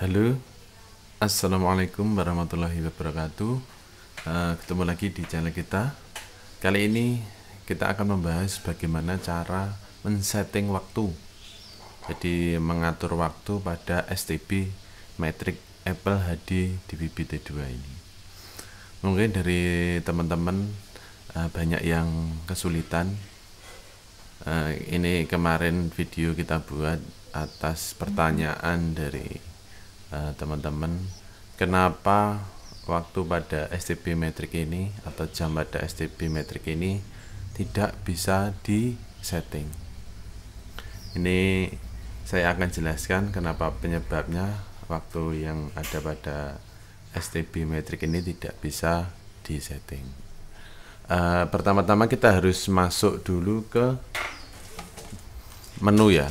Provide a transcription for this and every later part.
Halo, Assalamualaikum warahmatullahi wabarakatuh. Uh, ketemu lagi di channel kita. Kali ini kita akan membahas bagaimana cara men-setting waktu. Jadi mengatur waktu pada STB metrik Apple HD di BBT 2 ini. Mungkin dari teman-teman uh, banyak yang kesulitan. Uh, ini kemarin video kita buat atas pertanyaan dari Eh, teman-teman kenapa waktu pada STB metrik ini atau jam pada STB metrik ini tidak bisa di setting ini saya akan jelaskan kenapa penyebabnya waktu yang ada pada STB metrik ini tidak bisa di setting uh, eh, pertama-tama kita harus masuk dulu ke menu ya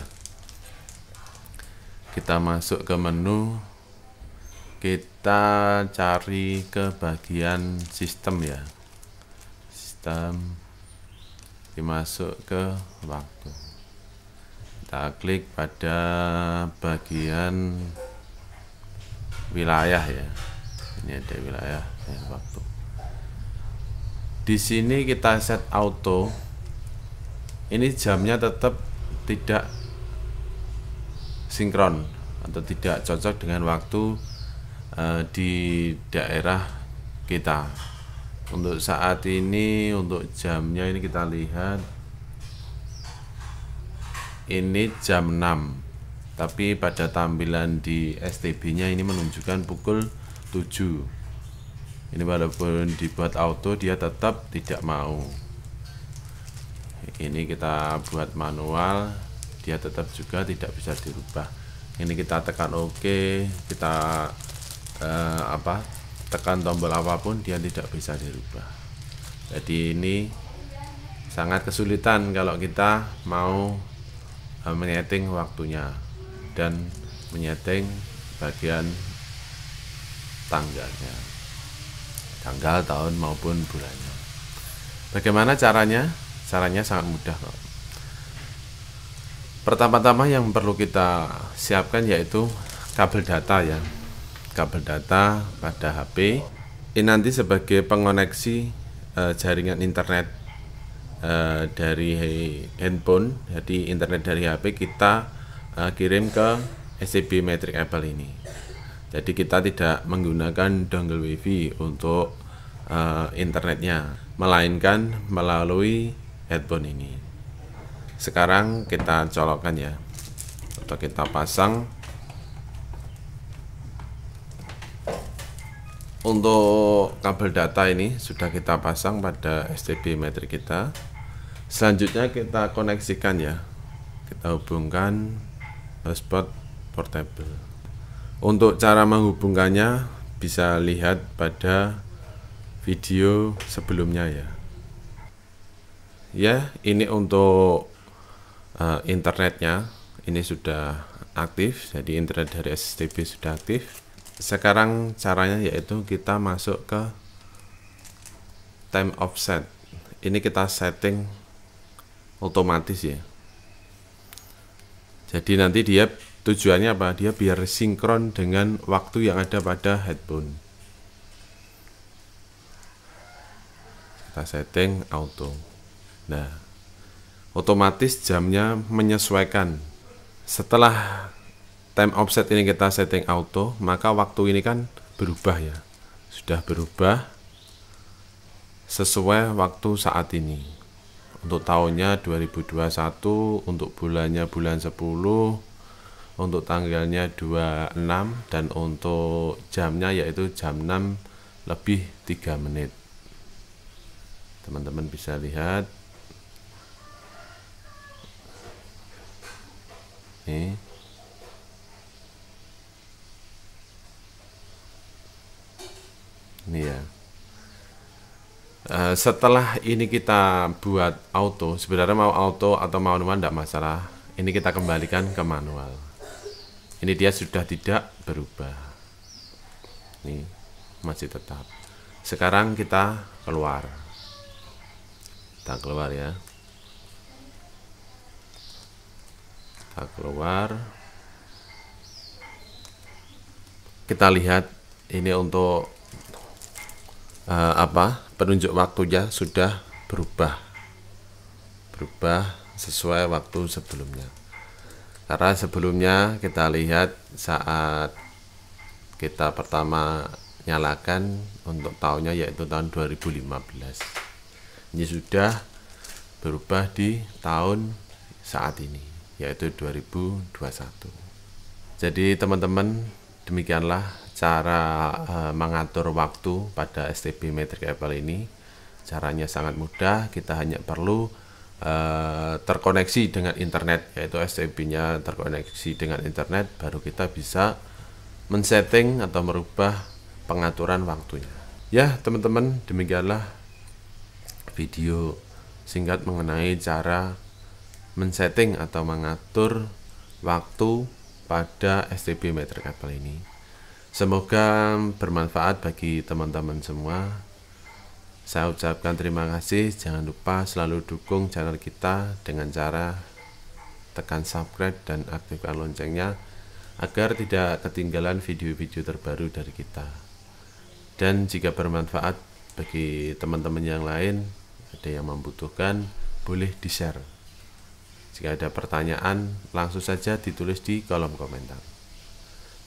kita masuk ke menu kita cari ke bagian sistem ya sistem dimasuk ke waktu kita klik pada bagian wilayah ya ini ada wilayah ya, waktu di sini kita set auto ini jamnya tetap tidak sinkron atau tidak cocok dengan waktu uh, di daerah kita. Untuk saat ini untuk jamnya ini kita lihat ini jam 6 tapi pada tampilan di STB nya ini menunjukkan pukul 7 ini walaupun dibuat auto dia tetap tidak mau ini kita buat manual dia tetap juga tidak bisa dirubah ini kita tekan OK kita eh, apa tekan tombol apapun dia tidak bisa dirubah jadi ini sangat kesulitan kalau kita mau eh, menyeting waktunya dan menyeting bagian tanggalnya tanggal tahun maupun bulannya bagaimana caranya caranya sangat mudah kok pertama-tama yang perlu kita siapkan yaitu kabel data ya kabel data pada HP ini nanti sebagai pengoneksi uh, jaringan internet uh, dari handphone jadi internet dari HP kita uh, kirim ke SCB Metric Apple ini jadi kita tidak menggunakan dongle wifi untuk uh, internetnya melainkan melalui headphone ini sekarang kita colokkan ya atau kita pasang untuk kabel data ini sudah kita pasang pada STB meter kita selanjutnya kita koneksikan ya kita hubungkan hotspot portable untuk cara menghubungkannya bisa lihat pada video sebelumnya ya ya ini untuk uh, internetnya ini sudah aktif jadi internet dari STB sudah aktif sekarang caranya yaitu kita masuk ke time offset ini kita setting otomatis ya jadi nanti dia tujuannya apa dia biar sinkron dengan waktu yang ada pada headphone kita setting auto nah otomatis jamnya menyesuaikan setelah time offset ini kita setting auto maka waktu ini kan berubah ya sudah berubah sesuai waktu saat ini untuk tahunnya 2021 untuk bulannya bulan 10 untuk tanggalnya 26 dan untuk jamnya yaitu jam 6 lebih 3 menit teman-teman bisa lihat nih nih ya uh, eh, setelah ini kita buat auto sebenarnya mau auto atau mau manual tidak masalah ini kita kembalikan ke manual ini dia sudah tidak berubah ini masih tetap sekarang kita keluar kita keluar ya kita keluar kita lihat ini untuk Eh, apa penunjuk waktunya sudah berubah berubah sesuai waktu sebelumnya karena sebelumnya kita lihat saat kita pertama nyalakan untuk tahunnya yaitu tahun 2015 ini sudah berubah di tahun saat ini yaitu 2021 jadi teman-teman demikianlah cara uh, mengatur waktu pada STB Metric Apple ini. Caranya sangat mudah, kita hanya perlu uh, terkoneksi dengan internet, yaitu STB-nya terkoneksi dengan internet, baru kita bisa men-setting atau merubah pengaturan waktunya. Ya, teman-teman, demikianlah video singkat mengenai cara men-setting atau mengatur waktu pada STB Meter Apple ini. Semoga bermanfaat bagi teman-teman semua. Saya ucapkan terima kasih. Jangan lupa selalu dukung channel kita dengan cara tekan subscribe dan aktifkan loncengnya agar tidak ketinggalan video-video terbaru dari kita. Dan jika bermanfaat bagi teman-teman yang lain, ada yang membutuhkan, boleh di-share. Jika ada pertanyaan, langsung saja ditulis di kolom komentar.